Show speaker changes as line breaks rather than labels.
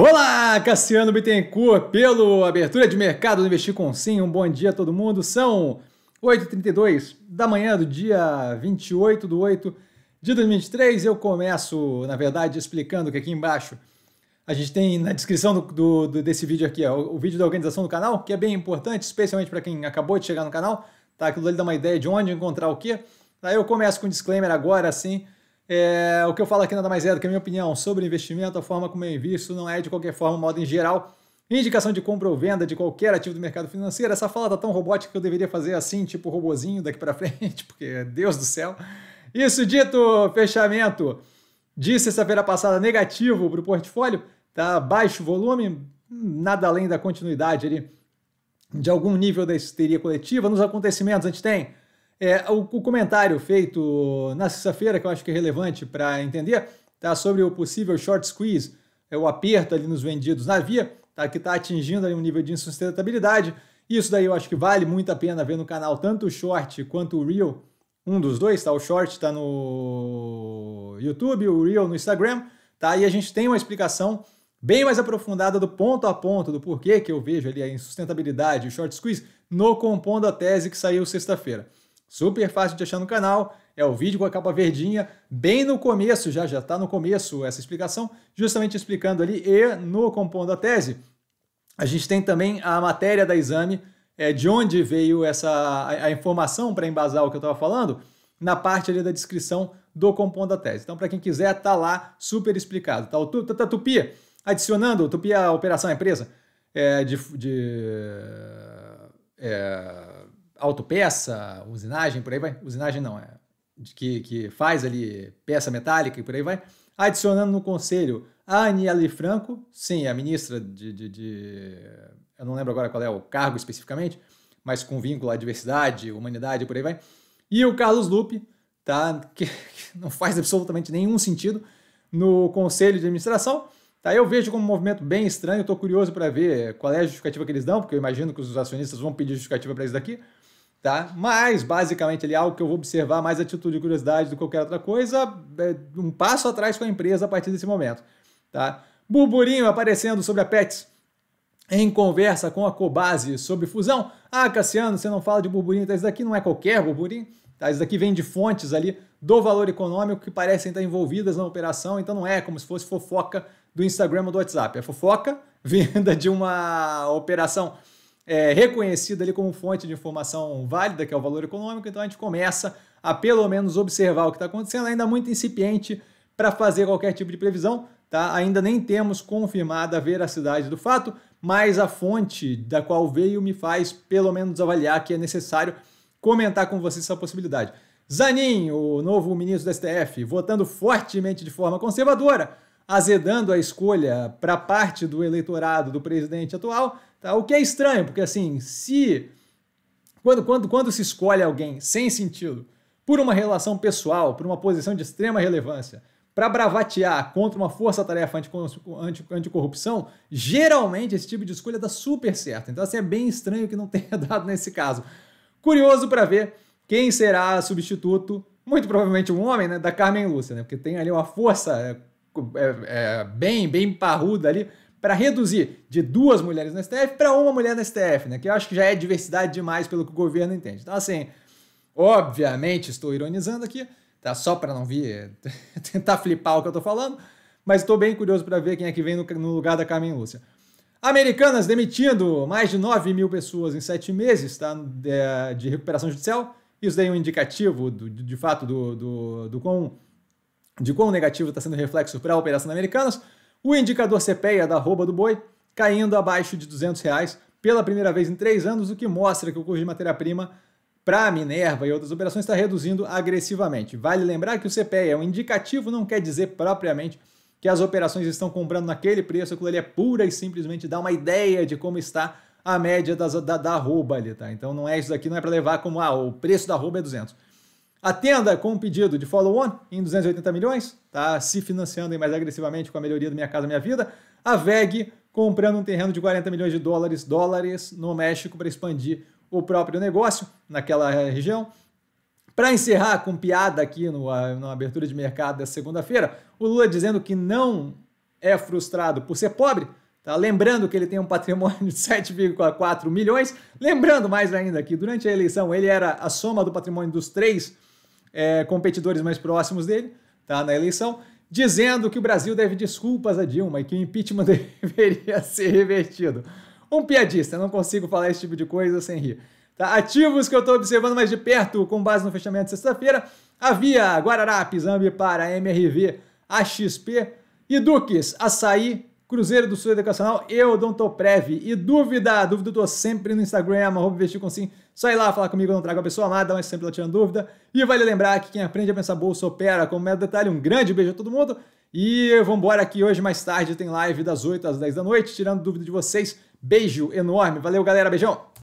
Olá, Cassiano Bittencourt, pelo Abertura de Mercado do Investir com Sim. Um bom dia a todo mundo. São 8h32 da manhã do dia 28 de 8 de 2023. Eu começo, na verdade, explicando que aqui embaixo a gente tem na descrição do, do, do desse vídeo aqui ó, o, vídeo da organização do canal, que é bem importante, especialmente para quem acabou de chegar no canal. Tá? Aquilo ali dá uma ideia de onde encontrar o quê. Aí Eu começo com um disclaimer agora, assim é, o que eu falo aqui nada mais é do que a minha opinião sobre investimento, a forma como eu invisto, não é de qualquer forma, modo em geral. Indicação de compra ou venda de qualquer ativo do mercado financeiro. Essa fala tá tão robótica que eu deveria fazer assim, tipo robozinho daqui para frente, porque Deus do céu. Isso dito, fechamento de sexta-feira passada negativo para o portfólio, tá baixo volume, nada além da continuidade ali de algum nível da histeria coletiva. Nos acontecimentos a gente tem é, o, o, comentário feito na sexta-feira, que eu acho que é relevante para entender, tá sobre o possível short squeeze, é, o aperto ali nos vendidos na via, tá, que está atingindo um nível de insustentabilidade. Isso daí eu acho que vale muito a pena ver no canal tanto o short quanto o real, um dos dois, tá? O short está no YouTube, o real no Instagram, tá? E a gente tem uma explicação bem mais aprofundada do ponto a ponto do porquê que eu vejo ali a insustentabilidade, o short squeeze, no Compondo a Tese que saiu sexta-feira. Super fácil de achar no canal, é o vídeo com a capa verdinha, bem no começo, já já está no começo essa explicação, justamente explicando ali e no compondo a tese. A gente tem também a matéria da exame, é, de onde veio essa a, a informação para embasar o que eu estava falando, na parte ali da descrição do compondo a tese. Então, para quem quiser, tá lá super explicado. Tá, o tá, tá, Tupi adicionando, Tupi a operação a empresa, é, de, de autopeça, usinagem, por aí vai. Usinagem não, é que, que faz ali peça metálica e por aí vai. Adicionando no conselho a Aniele Franco, sim, é a ministra de, de, de, Eu não lembro agora qual é o cargo especificamente, mas com vínculo à diversidade, humanidade e por aí vai. E o Carlos Lupe, tá? Que, que não faz absolutamente nenhum sentido no conselho de administração. Tá, eu vejo como um movimento bem estranho, estou curioso para ver qual é a justificativa que eles dão, porque eu imagino que os acionistas vão pedir justificativa para isso daqui tá? Mas, basicamente, ali algo que eu vou observar mais atitude e curiosidade do que qualquer outra coisa, é, um passo atrás com a empresa a partir desse momento, tá? Burburinho aparecendo sobre a Pets em conversa com a Cobase sobre fusão. Ah, Cassiano, você não fala de burburinho, tá? Isso daqui não é qualquer burburinho, tá? Isso daqui vem de fontes ali do valor econômico que parecem estar envolvidas na operação, então não é como se fosse fofoca do Instagram ou do WhatsApp. É fofoca vinda de uma operação é, reconhecida ali como fonte de informação válida, que é o valor econômico, então a gente começa a pelo menos observar o que está acontecendo, ainda muito incipiente para fazer qualquer tipo de previsão, tá? Ainda nem temos confirmada a veracidade do fato, mas a fonte da qual veio me faz pelo menos avaliar que é necessário comentar com vocês essa possibilidade. Zanin, o novo ministro do STF, votando fortemente de forma conservadora, azedando a escolha para parte do eleitorado do presidente atual, tá? o que é estranho, porque assim, se. Quando, quando, quando se escolhe alguém sem sentido, por uma relação pessoal, por uma posição de extrema relevância, para bravatear contra uma força-tarefa anticorrupção, geralmente esse tipo de escolha dá super certo. Então, assim, é bem estranho que não tenha dado nesse caso. Curioso para ver quem será substituto, muito provavelmente um homem, né, da Carmen Lúcia, né, porque tem ali uma força é, é, é, bem, bem parruda ali, para reduzir de duas mulheres no STF para uma mulher no STF, né? Que eu acho que já é diversidade demais pelo que o governo entende. Então, assim, obviamente estou ironizando aqui, tá? Só para não vir tentar flipar o que eu tô falando, mas estou bem curioso para ver quem é que vem no, no lugar da Carmen Lúcia. Americanas demitindo mais de 9 mil pessoas em sete meses tá? de, é, de recuperação judicial. Isso daí é um indicativo, do, de fato, do, do, do quão de quão negativo está sendo o reflexo para a operação da Americanas, o indicador CPEA da arroba do boi caindo abaixo de 200 reais pela primeira vez em três anos, o que mostra que o custo de matéria-prima para a Minerva e outras operações está reduzindo agressivamente. Vale lembrar que o CPEA é um indicativo, não quer dizer propriamente que as operações estão comprando naquele preço, aquilo ali é pura e simplesmente dá uma ideia de como está a média das, da, da ali, tá? Então não é isso aqui, não é para levar como ah, o preço da rouba é 200. Atenda com um pedido de follow-on em 280 milhões, tá se financiando mais agressivamente com a melhoria da Minha Casa Minha Vida. A VEG comprando um terreno de 40 milhões de dólares, dólares no México para expandir o próprio negócio naquela região. Para encerrar com piada aqui no, na abertura de mercado dessa segunda-feira, o Lula dizendo que não é frustrado por ser pobre, tá? lembrando que ele tem um patrimônio de 7,4 milhões, lembrando mais ainda que durante a eleição ele era a soma do patrimônio dos três é, competidores mais próximos dele, tá? Na eleição, dizendo que o Brasil deve desculpas a Dilma e que o impeachment deveria ser revertido. Um piadista, não consigo falar esse tipo de coisa sem rir. Tá? Ativos que eu estou observando mais de perto, com base no fechamento de sexta-feira, havia Guararapes, Ambipara, MRV, AXP, e Duques, Açaí, Cruzeiro do Sul Educacional eu e prev E dúvida? Dúvida eu tô sempre no Instagram, arroba investir com sim. Só ir lá falar comigo, eu não trago a pessoa amada, mas sempre lá tirando dúvida. E vale lembrar que quem aprende a pensar bolsa opera. Como mero detalhe, um grande beijo a todo mundo. E vamos embora aqui hoje mais tarde tem live das 8 às 10 da noite, tirando dúvida de vocês. Beijo enorme. Valeu, galera. Beijão.